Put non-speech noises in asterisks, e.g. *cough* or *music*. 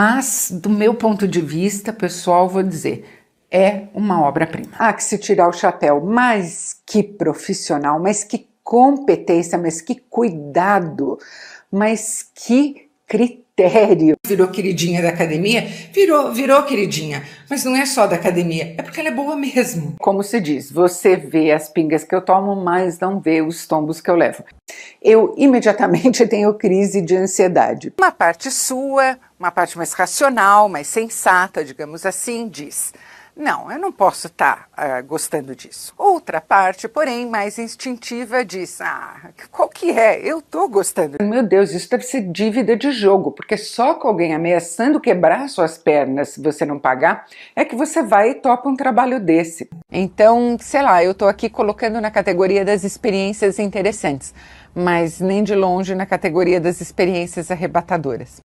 mas do meu ponto de vista pessoal, vou dizer, é uma obra-prima. Ah, que se tirar o chapéu, mas que profissional, mas que competência, mas que cuidado, mas que critério sério. Virou queridinha da academia? Virou, virou queridinha. Mas não é só da academia, é porque ela é boa mesmo. Como se diz, você vê as pingas que eu tomo, mas não vê os tombos que eu levo. Eu imediatamente *laughs* tenho crise de ansiedade. Uma parte sua, uma parte mais racional, mais sensata, digamos assim, diz: não, eu não posso estar tá, uh, gostando disso. Outra parte, porém, mais instintiva, diz: Ah, qual que é? Eu estou gostando. Meu Deus, isso deve ser dívida de jogo, porque só com alguém ameaçando quebrar suas pernas se você não pagar, é que você vai e topa um trabalho desse. Então, sei lá, eu estou aqui colocando na categoria das experiências interessantes, mas nem de longe na categoria das experiências arrebatadoras.